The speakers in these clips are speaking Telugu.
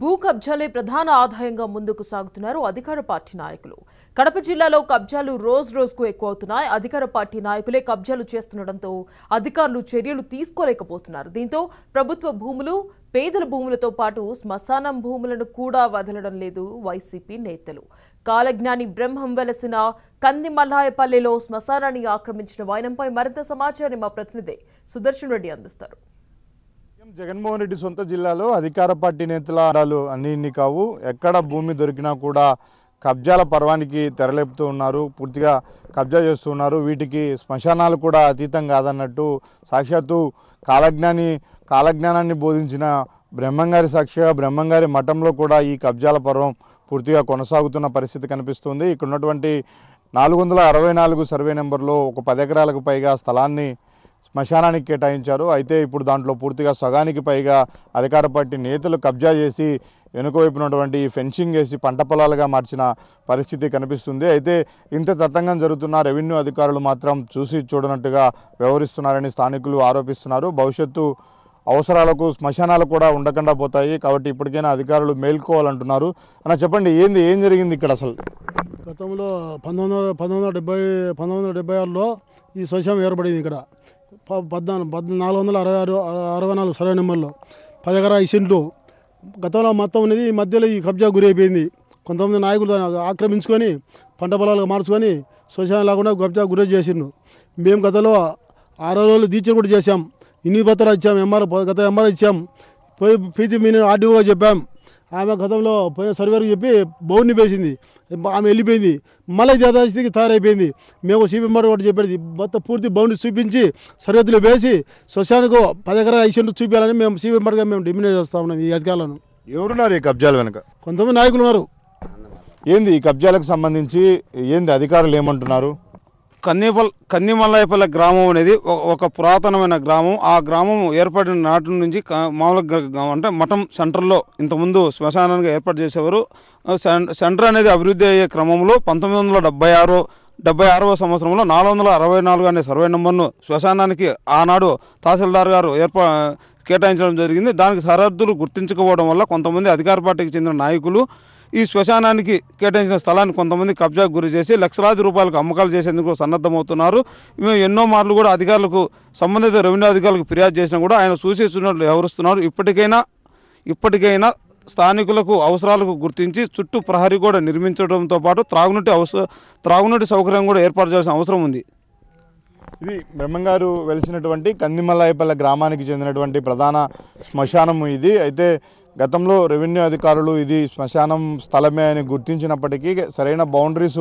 భూ కబ్జాలే ప్రధాన ఆదాయంగా ముందుకు సాగుతున్నారు అధికార పార్టీ నాయకులు కడప జిల్లాలో కబ్జాలు రోజు రోజుకు ఎక్కువ అవుతున్నాయి అధికార పార్టీ నాయకులే కబ్జాలు చేస్తుండటంతో అధికారులు చర్యలు తీసుకోలేకపోతున్నారు దీంతో ప్రభుత్వ భూములు పేదల భూములతో పాటు శ్మశానం భూములను కూడా వదలడం లేదు వైసీపీ నేతలు కాలజ్ఞాని బ్రహ్మం వెలసిన మల్లాయపల్లెలో శ్మశానాన్ని ఆక్రమించిన వాయినంపై మరింత సమాచారాన్ని మా ప్రతినిధి సుదర్శన్ రెడ్డి అందిస్తారు జగన్మోహన్ రెడ్డి సొంత జిల్లాలో అధికార పార్టీ నేతల ఆడాలు అన్ని ఇన్ని కావు ఎక్కడ భూమి దొరికినా కూడా కబ్జాల పర్వానికి తెరలేపుతూ ఉన్నారు పూర్తిగా కబ్జా చేస్తున్నారు వీటికి శ్మశానాలు కూడా అతీతం కాదన్నట్టు సాక్షాత్తు కాలజ్ఞాని కాలజ్ఞానాన్ని బోధించిన బ్రహ్మంగారి సాక్షిగా బ్రహ్మంగారి మఠంలో కూడా ఈ కబ్జాల పర్వం పూర్తిగా కొనసాగుతున్న పరిస్థితి కనిపిస్తుంది ఇక్కడ ఉన్నటువంటి నాలుగు వందల అరవై నాలుగు సర్వే నెంబర్లో ఒక పది ఎకరాలకు పైగా స్థలాన్ని శ్మశానానికి కేటాయించారు అయితే ఇప్పుడు దాంట్లో పూర్తిగా సగానికి పైగా అధికార పార్టీ నేతలు కబ్జా చేసి వెనుక ఉన్నటువంటి ఫెన్సింగ్ వేసి పంట పొలాలుగా మార్చిన పరిస్థితి కనిపిస్తుంది అయితే ఇంత తతంగం జరుగుతున్న రెవెన్యూ అధికారులు మాత్రం చూసి చూడనట్టుగా వ్యవహరిస్తున్నారని స్థానికులు ఆరోపిస్తున్నారు భవిష్యత్తు అవసరాలకు శ్మశానాలు కూడా ఉండకుండా పోతాయి కాబట్టి ఇప్పటికైనా అధికారులు మేల్కోవాలంటున్నారు అన్న చెప్పండి ఏంది ఏం జరిగింది ఇక్కడ అసలు గతంలో పంతొమ్మిది వందల పంతొమ్మిది వందల డెబ్బై పంతొమ్మిది వందల డెబ్బై ఆరులో ఈ శ్మశానం ఏర్పడింది ఇక్కడ పద్నాలుగు పద్నాలుగు నాలుగు వందల అరవై ఆరు అరవై నాలుగు సర్వే నెంబర్లో పది ఎకరా గతంలో మొత్తం అనేది ఈ మధ్యలో ఈ కబ్జా గురి అయిపోయింది కొంతమంది నాయకులు దాన్ని ఆక్రమించుకొని పంట పొలాలుగా మార్చుకొని శోషణ లేకుండా కబ్జా గురి చేసిండు మేము గతంలో ఆరో రోజులు దీక్షలు కూడా చేశాం ఇన్ని పత్రాలు ఇచ్చాం ఎంఆర్ గత ఎంఆర్ ఇచ్చాం పోయి పీతి మీని ఆర్డీఓగా చెప్పాం ఆమె గతంలో పోయిన సర్వేర్కి చెప్పి బోర్ని వేసింది ఆమె వెళ్ళిపోయింది మళ్ళీ జాతాస్థితికి తయారైపోయింది మేము సిపిఎంఆర్ కూడా చెప్పేది మొత్తం పూర్తి బౌండరీ చూపించి సరిహద్దులు వేసి శ్మశానకు పది ఎకరాల ఐసీలు చూపించాలని మేము సిపిఎంఆర్గా మేము డిమినేజ్ చేస్తా ఉన్నాం ఈ అధికారులను ఎవరున్నారు ఈ కబ్జాల వెనుక కొంతమంది నాయకులు ఉన్నారు ఏంది ఈ కబ్జాలకు సంబంధించి ఏంది అధికారులు ఏమంటున్నారు కన్నీపల్ కన్నీమల్లాయపల్లి గ్రామం అనేది ఒక పురాతనమైన గ్రామం ఆ గ్రామం ఏర్పడిన నాటి నుంచి మామూలుగా అంటే మఠం సెంటర్లో ఇంతకుముందు శ్మశానానికి ఏర్పాటు చేసేవారు సెంటర్ అనేది అభివృద్ధి అయ్యే క్రమంలో పంతొమ్మిది వందల డెబ్బై ఆరు ఆరవ సంవత్సరంలో నాలుగు వందల అరవై నాలుగు అనే సర్వే నెంబర్ను శ్మశానానికి ఆనాడు తహసీల్దార్ గారు ఏర్పా కేటాయించడం జరిగింది దానికి సరిహద్దులు గుర్తించకపోవడం వల్ల కొంతమంది అధికార పార్టీకి చెందిన నాయకులు ఈ శ్మశానానికి కేటాయించిన స్థలాన్ని కొంతమంది కబ్జాకు గురి చేసి లక్షలాది రూపాయలకు అమ్మకాలు చేసేందుకు సన్నద్ధమవుతున్నారు మేము ఎన్నో మార్లు కూడా అధికారులకు సంబంధిత రెవెన్యూ అధికారులకు ఫిర్యాదు చేసినా కూడా ఆయన చూసి చూసినట్లు వ్యవహరిస్తున్నారు ఇప్పటికైనా ఇప్పటికైనా స్థానికులకు అవసరాలకు గుర్తించి చుట్టూ ప్రహరీ కూడా నిర్మించడంతో పాటు త్రాగునీటి అవసర త్రాగునీటి సౌకర్యం కూడా ఏర్పాటు చేయాల్సిన అవసరం ఉంది ఇది బ్రహ్మంగారు వెలిసినటువంటి కందిమల్లాయపల్లె గ్రామానికి చెందినటువంటి ప్రధాన శ్మశానం ఇది అయితే గతంలో రెవెన్యూ అధికారులు ఇది శ్మశానం స్థలమే అని గుర్తించినప్పటికీ సరైన బౌండరీస్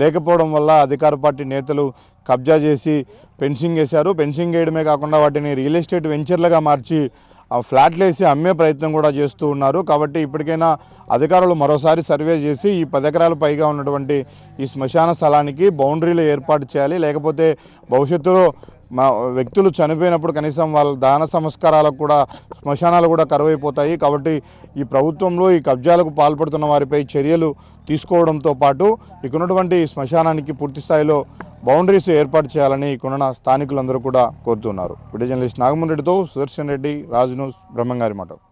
లేకపోవడం వల్ల అధికార పార్టీ నేతలు కబ్జా చేసి పెన్సింగ్ వేశారు పెన్సింగ్ వేయడమే కాకుండా వాటిని రియల్ ఎస్టేట్ వెంచర్లుగా మార్చి ఫ్లాట్లు వేసి అమ్మే ప్రయత్నం కూడా చేస్తూ ఉన్నారు కాబట్టి ఇప్పటికైనా అధికారులు మరోసారి సర్వే చేసి ఈ పది ఎకరాల పైగా ఉన్నటువంటి ఈ శ్మశాన స్థలానికి బౌండరీలు ఏర్పాటు చేయాలి లేకపోతే భవిష్యత్తులో మా వ్యక్తులు చనిపోయినప్పుడు కనీసం వాళ్ళ దాన సంస్కారాలకు కూడా శ్మశానాలు కూడా కరువైపోతాయి కాబట్టి ఈ ప్రభుత్వంలో ఈ కబ్జాలకు పాల్పడుతున్న వారిపై చర్యలు తీసుకోవడంతో పాటు ఇక ఉన్నటువంటి శ్మశానానికి పూర్తిస్థాయిలో బౌండరీస్ ఏర్పాటు చేయాలని ఇక్కడున్న స్థానికులందరూ కూడా కోరుతున్నారు విడిజనలిస్ట్ నాగమన్ రెడ్డితో సుదర్శన్ రెడ్డి రాజు న్యూస్ బ్రహ్మంగారి మాట